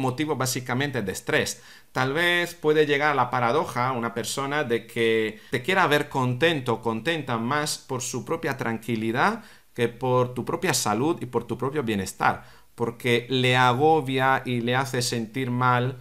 motivo básicamente de estrés. Tal vez puede llegar a la paradoja una persona de que te quiera ver contento, contenta más por su propia tranquilidad que por tu propia salud y por tu propio bienestar, porque le agobia y le hace sentir mal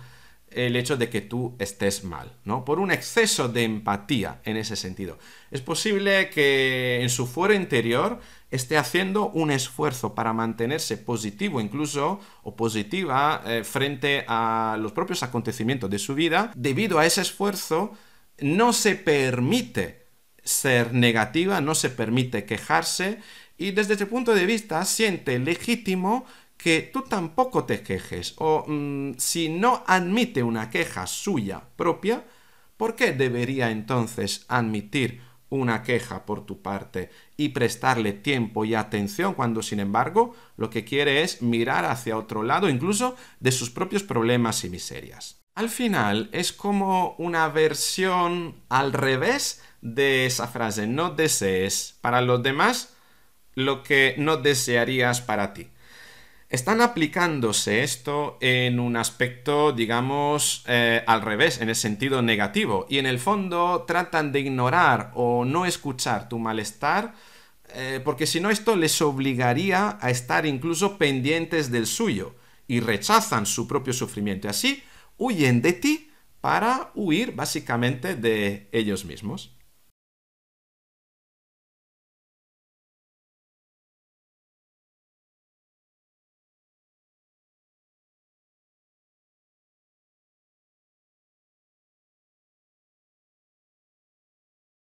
el hecho de que tú estés mal, ¿no? Por un exceso de empatía en ese sentido. Es posible que en su fuero interior esté haciendo un esfuerzo para mantenerse positivo incluso o positiva eh, frente a los propios acontecimientos de su vida, debido a ese esfuerzo no se permite ser negativa, no se permite quejarse y desde ese punto de vista siente legítimo que tú tampoco te quejes o mm, si no admite una queja suya propia, ¿por qué debería entonces admitir una queja por tu parte y prestarle tiempo y atención cuando sin embargo lo que quiere es mirar hacia otro lado incluso de sus propios problemas y miserias. Al final es como una versión al revés de esa frase no desees para los demás lo que no desearías para ti. Están aplicándose esto en un aspecto, digamos, eh, al revés, en el sentido negativo, y en el fondo tratan de ignorar o no escuchar tu malestar, eh, porque si no esto les obligaría a estar incluso pendientes del suyo, y rechazan su propio sufrimiento, y así huyen de ti para huir básicamente de ellos mismos.